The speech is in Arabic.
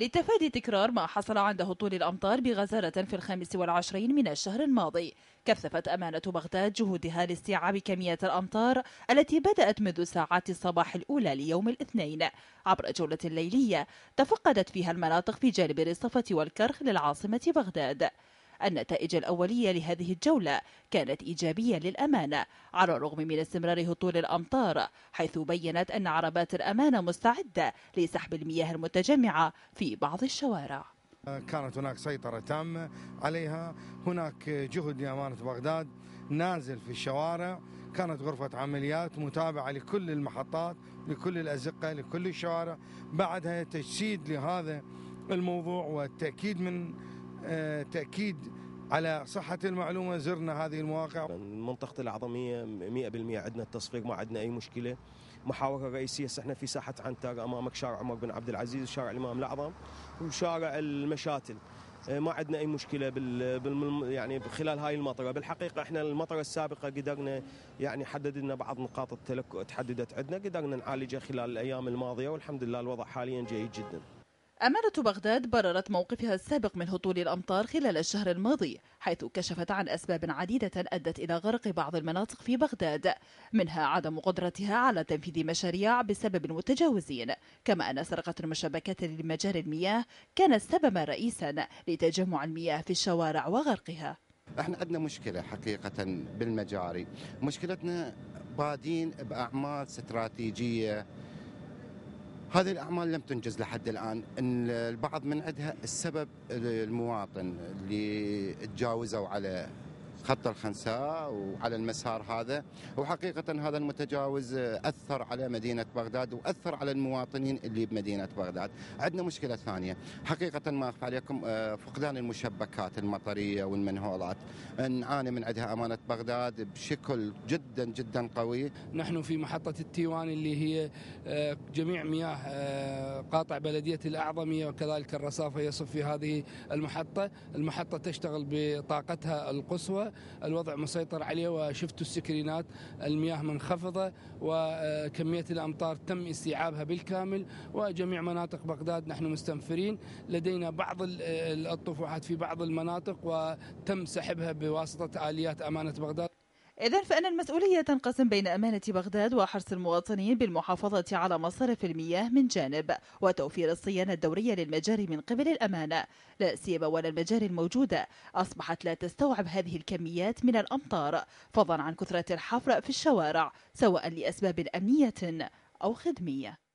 لتفادي تكرار ما حصل عند هطول الأمطار بغزارة في الخامس والعشرين من الشهر الماضي كثفت أمانة بغداد جهودها لاستيعاب كميات الأمطار التي بدأت منذ ساعات الصباح الأولى ليوم الاثنين عبر جولة ليلية تفقدت فيها المناطق في جانب الرصفة والكرخ للعاصمة بغداد النتائج الأولية لهذه الجولة كانت إيجابية للأمانة على الرغم من استمرار هطول الأمطار حيث بينت أن عربات الأمانة مستعدة لسحب المياه المتجمعة في بعض الشوارع كانت هناك سيطرة تامة عليها هناك جهد لأمانة بغداد نازل في الشوارع كانت غرفة عمليات متابعة لكل المحطات لكل الأزقة لكل الشوارع بعدها تجسيد لهذا الموضوع والتأكيد من آه، تأكيد على صحة المعلومة زرنا هذه المواقع منطقة العظمية 100% عندنا التصفيق ما عندنا أي مشكلة محاورة رئيسية احنا في ساحة عنتر أمامك شارع عمر بن عبد العزيز وشارع الإمام الأعظم وشارع المشاتل آه، ما عندنا اي مشكله بال, يعني خلال هاي المطره بالحقيقه احنا المطره السابقه قدرنا يعني حدد لنا بعض نقاط التلكؤ تحددت عندنا قدرنا نعالجها خلال الايام الماضيه والحمد لله الوضع حاليا جيد جدا أمانة بغداد بررت موقفها السابق من هطول الأمطار خلال الشهر الماضي حيث كشفت عن أسباب عديدة أدت إلى غرق بعض المناطق في بغداد منها عدم قدرتها على تنفيذ مشاريع بسبب المتجاوزين كما أن سرقة المشبكات لمجاري المياه كانت سببا رئيسا لتجمع المياه في الشوارع وغرقها احنا عندنا مشكلة حقيقة بالمجاري مشكلتنا بادين بأعمال استراتيجية هذه الاعمال لم تنجز لحد الان البعض من عندها السبب المواطن اللي تجاوزوا على خط الخنساء وعلى المسار هذا وحقيقة هذا المتجاوز أثر على مدينة بغداد وأثر على المواطنين اللي بمدينة بغداد عندنا مشكلة ثانية حقيقة ما أخفى عليكم آه، فقدان المشبكات المطرية والمنهولات نعاني من عندها أمانة بغداد بشكل جدا جدا قوي نحن في محطة التيوان اللي هي آه، جميع مياه آه، قاطع بلدية الأعظمية وكذلك الرصافة يصف في هذه المحطة المحطة تشتغل بطاقتها القصوى الوضع مسيطر عليه وشفتوا السكرينات المياه منخفضة وكمية الأمطار تم استيعابها بالكامل وجميع مناطق بغداد نحن مستنفرين لدينا بعض الطفوحات في بعض المناطق وتم سحبها بواسطة آليات أمانة بغداد إذا فإن المسؤولية تنقسم بين أمانة بغداد وحرص المواطنين بالمحافظة على مصارف المياه من جانب وتوفير الصيانة الدورية للمجاري من قبل الأمانة لا سيما وأن المجاري الموجودة أصبحت لا تستوعب هذه الكميات من الأمطار فضلا عن كثرة الحفر في الشوارع سواء لأسباب أمنية أو خدمية